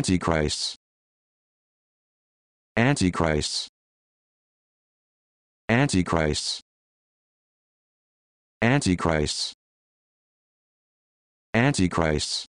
Antichrists. Antichrists. Antichrists. Antichrists. Antichrists.